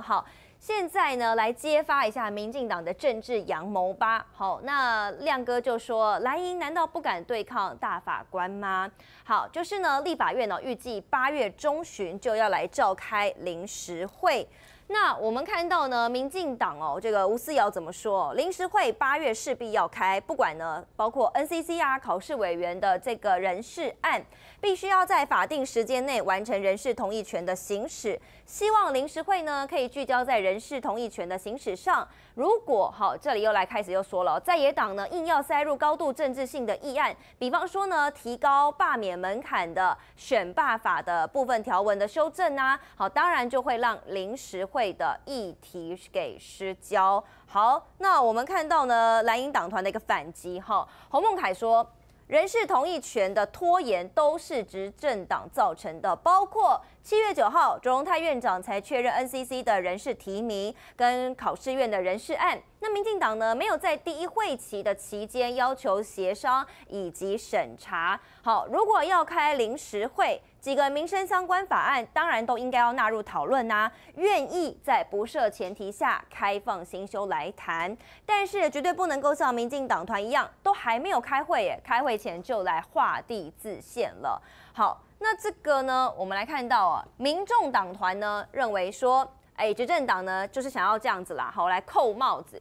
好，现在呢来揭发一下民进党的政治阳谋吧。好，那亮哥就说，蓝营难道不敢对抗大法官吗？好，就是呢，立法院呢预计八月中旬就要来召开临时会。那我们看到呢，民进党哦，这个吴思瑶怎么说？临时会八月势必要开，不管呢，包括 NCC 啊考试委员的这个人事案，必须要在法定时间内完成人事同意权的行使。希望临时会呢可以聚焦在人事同意权的行使上。如果好，这里又来开始又说了，在野党呢硬要塞入高度政治性的议案，比方说呢提高罢免门槛的选罢法的部分条文的修正啊，好，当然就会让临时会的议题给失焦。好，那我们看到呢蓝营党团的一个反击哈，洪孟凯说人事同意权的拖延都是执政党造成的，包括。七月九号，卓荣泰院长才确认 NCC 的人事提名跟考试院的人事案。那民进党呢，没有在第一会期的期间要求协商以及审查。好，如果要开临时会，几个民生相关法案当然都应该要纳入讨论呐。愿意在不设前提下开放新修来谈，但是绝对不能够像民进党团一样，都还没有开会耶，开会前就来画地自限了。好。那这个呢，我们来看到啊，民众党团呢认为说，哎，执政党呢就是想要这样子啦，好来扣帽子。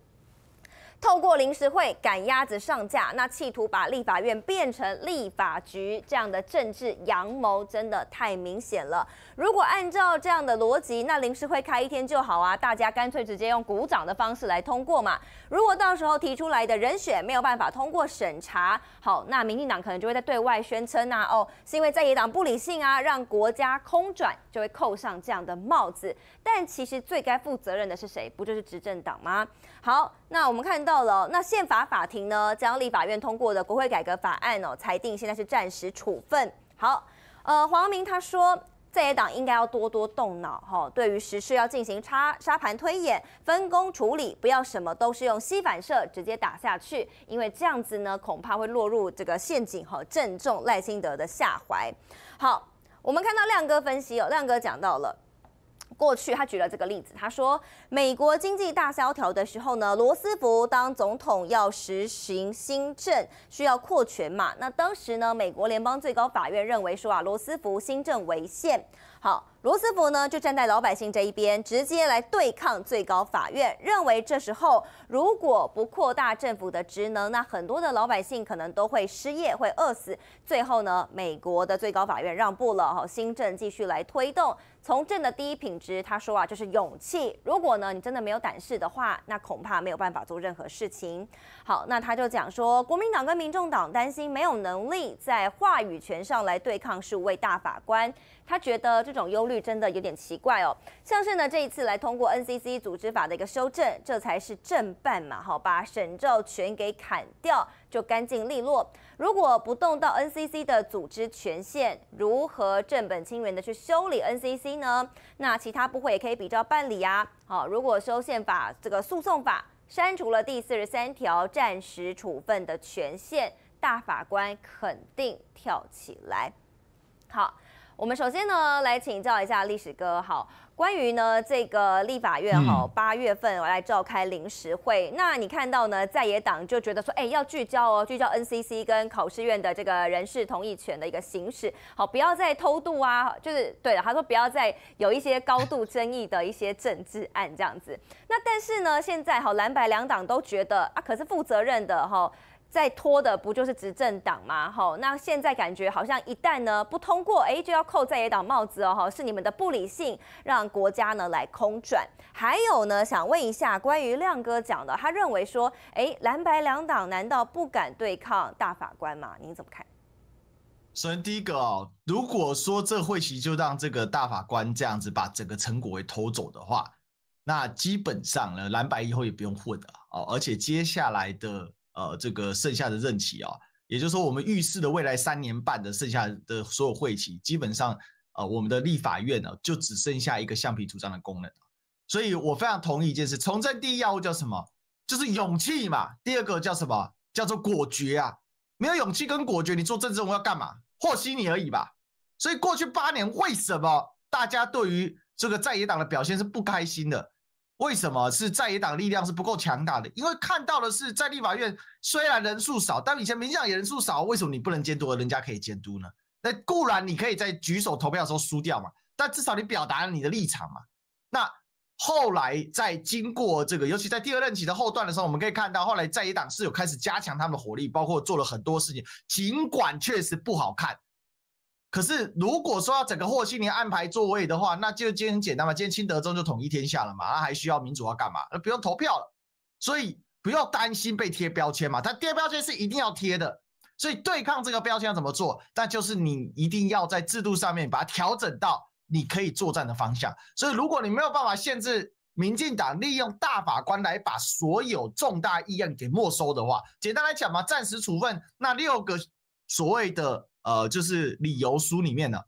透过临时会赶鸭子上架，那企图把立法院变成立法局这样的政治阳谋，真的太明显了。如果按照这样的逻辑，那临时会开一天就好啊，大家干脆直接用鼓掌的方式来通过嘛。如果到时候提出来的人选没有办法通过审查，好，那民进党可能就会在对外宣称呐，哦，是因为在野党不理性啊，让国家空转，就会扣上这样的帽子。但其实最该负责任的是谁？不就是执政党吗？好。那我们看到了，那宪法法庭呢，将立法院通过的国会改革法案哦，裁定现在是暂时处分。好，呃，黄明他说，在野党应该要多多动脑哈，对于实事要进行插沙盘推演，分工处理，不要什么都是用吸反射直接打下去，因为这样子呢，恐怕会落入这个陷阱和正中赖清德的下怀。好，我们看到亮哥分析哦，亮哥讲到了。过去他举了这个例子，他说美国经济大萧条的时候呢，罗斯福当总统要实行新政，需要扩权嘛？那当时呢，美国联邦最高法院认为说啊，罗斯福新政违宪。好，罗斯福呢就站在老百姓这一边，直接来对抗最高法院，认为这时候如果不扩大政府的职能，那很多的老百姓可能都会失业，会饿死。最后呢，美国的最高法院让步了，哈，新政继续来推动。从政的第一品质，他说啊，就是勇气。如果呢你真的没有胆识的话，那恐怕没有办法做任何事情。好，那他就讲说，国民党跟民众党担心没有能力在话语权上来对抗十五位大法官，他觉得。这种忧虑真的有点奇怪哦，像是呢，这一次来通过 NCC 组织法的一个修正，这才是正办嘛，好，把省照全给砍掉就干净利落。如果不动到 NCC 的组织权限，如何正本清源的去修理 NCC 呢？那其他部会也可以比照办理啊。好，如果修宪法这个诉讼法删除了第四十三条暂时处分的权限，大法官肯定跳起来。好。我们首先呢，来请教一下历史哥，好，关于呢这个立法院好八月份来召开临时会，那你看到呢在野党就觉得说，哎，要聚焦哦，聚焦 NCC 跟考试院的这个人事同意权的一个行使，好，不要再偷渡啊，就是对了，他说不要再有一些高度争议的一些政治案这样子。那但是呢，现在好蓝白两党都觉得啊，可是负责任的哈。在拖的不就是执政党吗？好，那现在感觉好像一旦呢不通过，哎，就要扣在野党帽子哦。是你们的不理性让国家呢来空转。还有呢，想问一下关于亮哥讲的，他认为说，哎，蓝白两党难道不敢对抗大法官吗？你怎么看？首先第一个哦，如果说这会期就让这个大法官这样子把整个成果给偷走的话，那基本上呢，蓝白以后也不用混了哦。而且接下来的。呃，这个剩下的任期啊，也就是说，我们预示的未来三年半的剩下的所有会期，基本上，呃，我们的立法院呢，就只剩下一个橡皮图章的功能。所以，我非常同意一件事：，从政第一要务叫什么？就是勇气嘛。第二个叫什么？叫做果决啊。没有勇气跟果决，你做政治，我要干嘛？和稀泥而已吧。所以，过去八年，为什么大家对于这个在野党的表现是不开心的？为什么是在野党力量是不够强大的？因为看到的是，在立法院虽然人数少，但以前民进党也人数少，为什么你不能监督而人家可以监督呢？那固然你可以在举手投票的时候输掉嘛，但至少你表达了你的立场嘛。那后来在经过这个，尤其在第二任期的后段的时候，我们可以看到，后来在野党是有开始加强他们的火力，包括做了很多事情，尽管确实不好看。可是如果说要整个霍启林安排座位的话，那就今天很简单嘛，今天清德宗就统一天下了嘛，那还需要民主要干嘛？那不用投票了，所以不要担心被贴标签嘛，他贴标签是一定要贴的，所以对抗这个标签怎么做？那就是你一定要在制度上面把它调整到你可以作战的方向。所以如果你没有办法限制民进党利用大法官来把所有重大议案给没收的话，简单来讲嘛，暂时处分那六个所谓的。呃，就是理由书里面呢，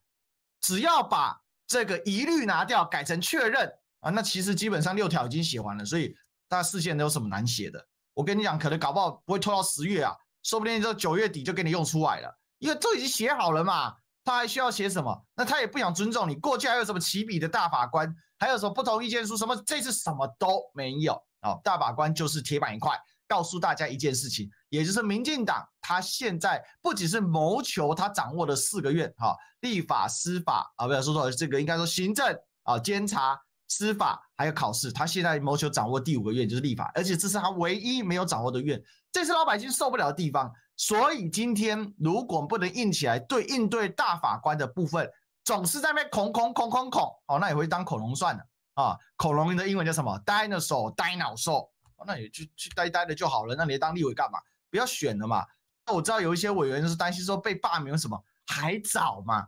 只要把这个疑虑拿掉，改成确认啊，那其实基本上六条已经写完了，所以大家视线都有什么难写的？我跟你讲，可能搞不好不会拖到十月啊，说不定就九月底就给你用出来了，因为都已经写好了嘛，他还需要写什么？那他也不想尊重你，过去还有什么起笔的大法官，还有什么不同意见书，什么这次什么都没有啊，大法官就是铁板一块。告诉大家一件事情，也就是民进党他现在不仅是谋求他掌握了四个院，哈，立法、司法啊，不要说错，这个应该说行政啊、监察、司法还有考试，他现在谋求掌握第五个院，就是立法，而且这是他唯一没有掌握的院，这是老百姓受不了的地方。所以今天如果不能硬起来，对应对大法官的部分，总是在那恐恐恐恐恐，哦，那也会当恐龙算了啊，恐龙的英文叫什么？Dinosaur，a 脑兽。那你就去呆呆的就好了，那你当立委干嘛？不要选了嘛。那我知道有一些委员是担心说被罢免什么，还早嘛。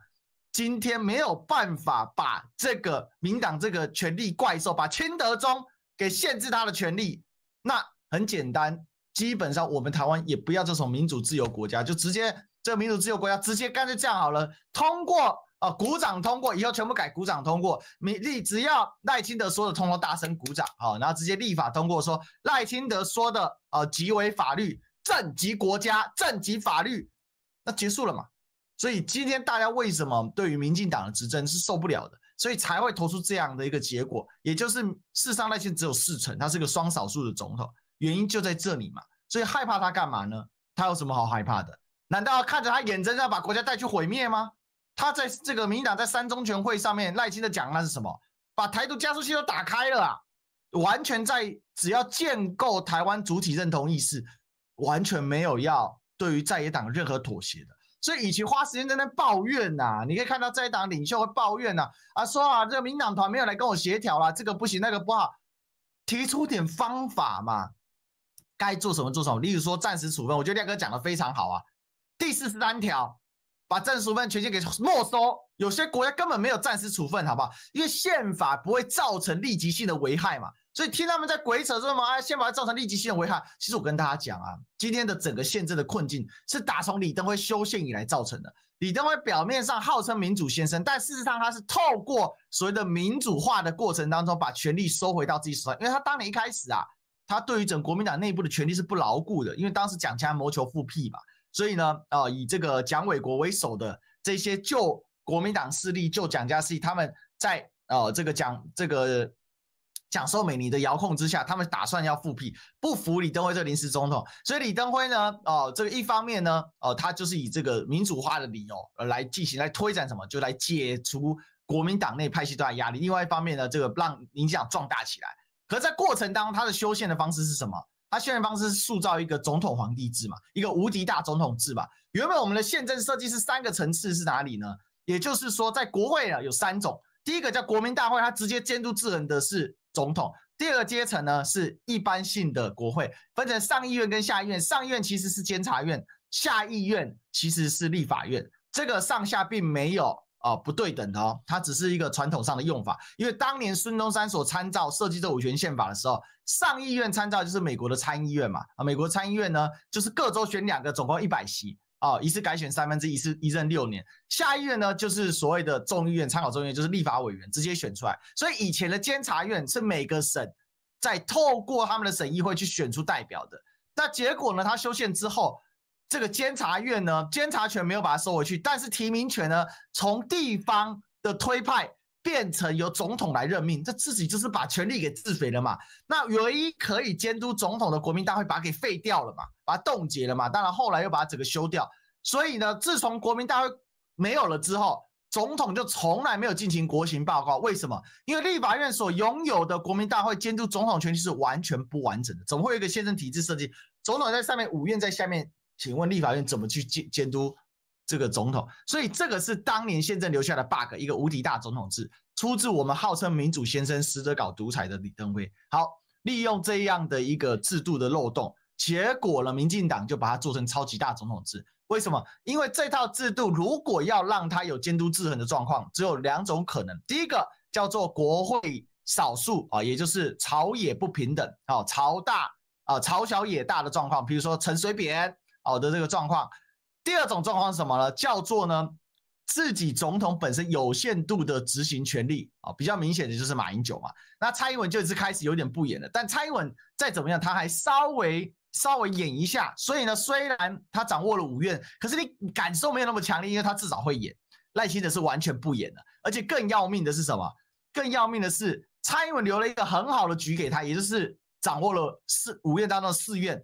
今天没有办法把这个民党这个权力怪兽，把亲德宗给限制他的权利，那很简单，基本上我们台湾也不要这种民主自由国家，就直接这个民主自由国家直接干脆这样好了，通过。啊！鼓掌通过，以后全部改鼓掌通过。你立只要赖清德说的通过，大声鼓掌，好，然后直接立法通过，说赖清德说的啊，即为法律，政即国家，政即法律，那结束了嘛？所以今天大家为什么对于民进党的执政是受不了的？所以才会投出这样的一个结果，也就是事实上赖清只有四成，他是个双少数的总统，原因就在这里嘛。所以害怕他干嘛呢？他有什么好害怕的？难道要看着他眼睁睁把国家带去毁灭吗？他在这个民党在三中全会上面耐心的讲，那是什么？把台独加速器都打开了啊！完全在只要建构台湾主体认同意识，完全没有要对于在野党任何妥协的。所以，与其花时间在那抱怨呐，你可以看到在野党领袖会抱怨呐，啊，说啊，这个民党团没有来跟我协调了，这个不行，那个不好，提出点方法嘛，该做什么做什么。例如说，暂时处分，我觉得亮哥讲的非常好啊，第四十三条。把战时处分权限给没收，有些国家根本没有暂时处分，好不好？因为宪法不会造成立即性的危害嘛。所以听他们在鬼扯说什么啊，宪法造成立即性的危害。其实我跟大家讲啊，今天的整个宪政的困境是打从李登辉修宪以来造成的。李登辉表面上号称民主先生，但事实上他是透过所谓的民主化的过程当中，把权力收回到自己手上。因为他当年一开始啊，他对于整国民党内部的权力是不牢固的，因为当时蒋家谋求复辟嘛。所以呢，啊，以这个蒋纬国为首的这些旧国民党势力、旧蒋家势力，他们在啊这个蒋这个蒋受美尼的遥控之下，他们打算要复辟，不服李登辉这临时总统。所以李登辉呢，哦，这个一方面呢，哦，他就是以这个民主化的理由来进行来推展什么，就来解除国民党内派系的压力；另外一方面呢，这个让民进党壮大起来。可在过程当中，他的修宪的方式是什么？他宣练方式是塑造一个总统皇帝制嘛，一个无敌大总统制吧。原本我们的宪政设计是三个层次是哪里呢？也就是说，在国会啊有三种，第一个叫国民大会，它直接监督制衡的是总统；第二个阶层呢是一般性的国会，分成上议院跟下议院，上议院其实是监察院，下议院其实是立法院，这个上下并没有。哦，不对等的哦，它只是一个传统上的用法，因为当年孙中山所参照设计这五权宪法的时候，上议院参照就是美国的参议院嘛，啊，美国参议院呢就是各州选两个，总共一百席，啊，一次改选三分之一，是一任六年。下议院呢就是所谓的众议院，参考众议院就是立法委员直接选出来，所以以前的监察院是每个省在透过他们的省议会去选出代表的，那结果呢，他修宪之后。这个监察院呢，监察权没有把它收回去，但是提名权呢，从地方的推派变成由总统来任命，这自己就是把权力给自肥了嘛。那唯一可以监督总统的国民大会把它给废掉了嘛，把它冻结了嘛。当然，后来又把它整个修掉。所以呢，自从国民大会没有了之后，总统就从来没有进行国情报告。为什么？因为立法院所拥有的国民大会监督总统权力是完全不完整的。怎么会有一个宪政体制设计，总统在上面，五院在下面？请问立法院怎么去监监督这个总统？所以这个是当年宪政留下的 bug，一个无敌大总统制，出自我们号称民主先生，实则搞独裁的李登辉。好，利用这样的一个制度的漏洞，结果了民进党就把它做成超级大总统制。为什么？因为这套制度如果要让它有监督制衡的状况，只有两种可能：第一个叫做国会少数啊，也就是朝野不平等啊，朝大啊，朝小野大的状况。比如说陈水扁。好的这个状况，第二种状况是什么呢？叫做呢自己总统本身有限度的执行权力啊，比较明显的就是马英九嘛。那蔡英文就是开始有点不演了，但蔡英文再怎么样，他还稍微稍微演一下。所以呢，虽然他掌握了五院，可是你感受没有那么强烈，因为他至少会演。赖清德是完全不演的，而且更要命的是什么？更要命的是蔡英文留了一个很好的局给他，也就是掌握了四五院当中的四院。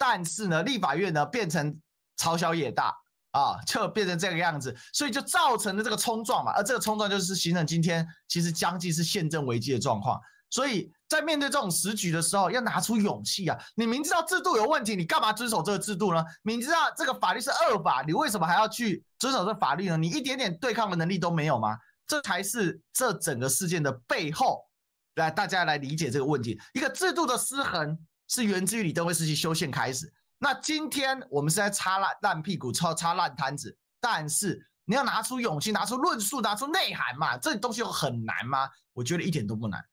但是呢，立法院呢变成朝小野大啊，就变成这个样子，所以就造成了这个冲撞嘛。而这个冲撞就是形成今天其实将近是宪政危机的状况。所以在面对这种时局的时候，要拿出勇气啊！你明知道制度有问题，你干嘛遵守这个制度呢？明知道这个法律是恶法，你为什么还要去遵守这法律呢？你一点点对抗的能力都没有吗？这才是这整个事件的背后，来大家来理解这个问题，一个制度的失衡。是源自于李登辉时期修宪开始，那今天我们是在擦烂烂屁股，擦擦烂摊子，但是你要拿出勇气，拿出论述，拿出内涵嘛，这东西有很难吗？我觉得一点都不难，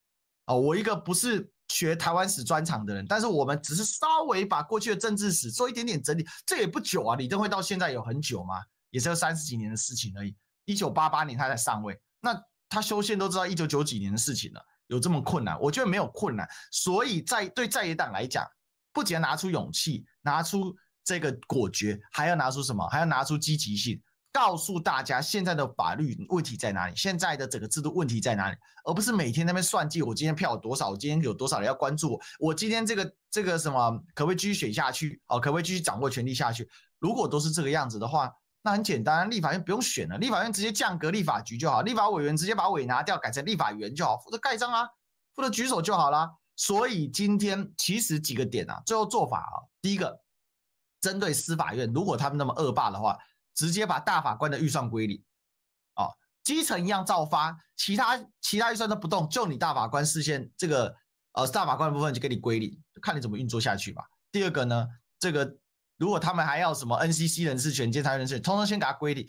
哦，我一个不是学台湾史专长的人，但是我们只是稍微把过去的政治史做一点点整理，这也不久啊，李登辉到现在有很久吗？也只有三十几年的事情而已，一九八八年他在上位，那他修宪都知道一九九几年的事情了。有这么困难？我觉得没有困难。所以在对在野党来讲，不仅要拿出勇气，拿出这个果决，还要拿出什么？还要拿出积极性，告诉大家现在的法律问题在哪里，现在的整个制度问题在哪里，而不是每天那边算计我今天票有多少，我今天有多少人要关注我，我今天这个这个什么可不可以继续选下去？哦，可不可以继续掌握权力下去？如果都是这个样子的话，那很简单，立法院不用选了，立法院直接降格立法局就好，立法委员直接把委拿掉，改成立法员就好，负责盖章啊，负责举手就好了。所以今天其实几个点啊，最后做法啊，第一个，针对司法院，如果他们那么恶霸的话，直接把大法官的预算归零，啊，基层一样照发，其他其他预算都不动，就你大法官事先这个呃大法官部分就给你归零，看你怎么运作下去吧。第二个呢，这个。如果他们还要什么 NCC 人事权、监察人事通通先给他规定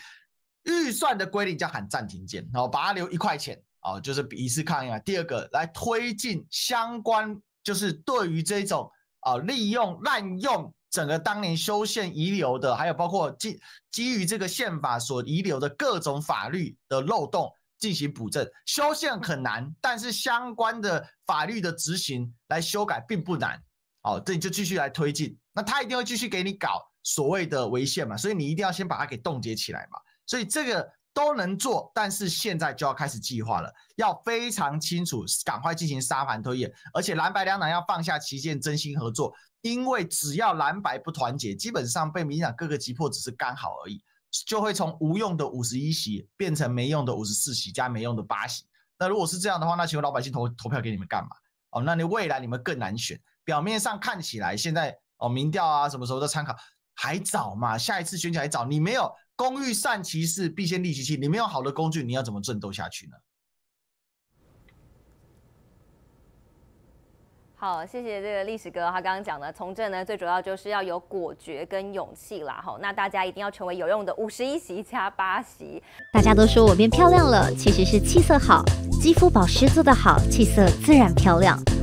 预算的规定，叫喊暂停键，然后把它留一块钱，哦，就是以示抗议。第二个，来推进相关，就是对于这种啊利用、滥用整个当年修宪遗留的，还有包括基基于这个宪法所遗留的各种法律的漏洞进行补正。修宪很难，但是相关的法律的执行来修改并不难，哦，这里就继续来推进。那他一定会继续给你搞所谓的违宪嘛，所以你一定要先把它给冻结起来嘛。所以这个都能做，但是现在就要开始计划了，要非常清楚，赶快进行沙盘推演，而且蓝白两党要放下旗舰，真心合作。因为只要蓝白不团结，基本上被民进党各个击破只是刚好而已，就会从无用的五十一席变成没用的五十四席加没用的八席。那如果是这样的话，那请问老百姓投投票给你们干嘛？哦，那你未来你们更难选。表面上看起来现在。哦，民调啊，什么时候都参考？还早嘛，下一次选举还早。你没有工欲善其事，必先利其器。你没有好的工具，你要怎么奋斗下去呢？好，谢谢这个历史哥，他刚刚讲的从政呢，最主要就是要有果决跟勇气啦。好，那大家一定要成为有用的五十一席加八席。大家都说我变漂亮了，其实是气色好，肌肤保湿做得好，气色自然漂亮。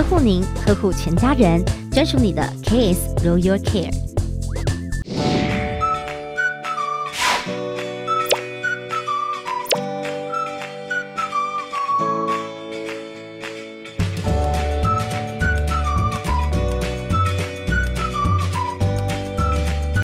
呵护您，呵护全家人，专属你的 Kiss Royal Care。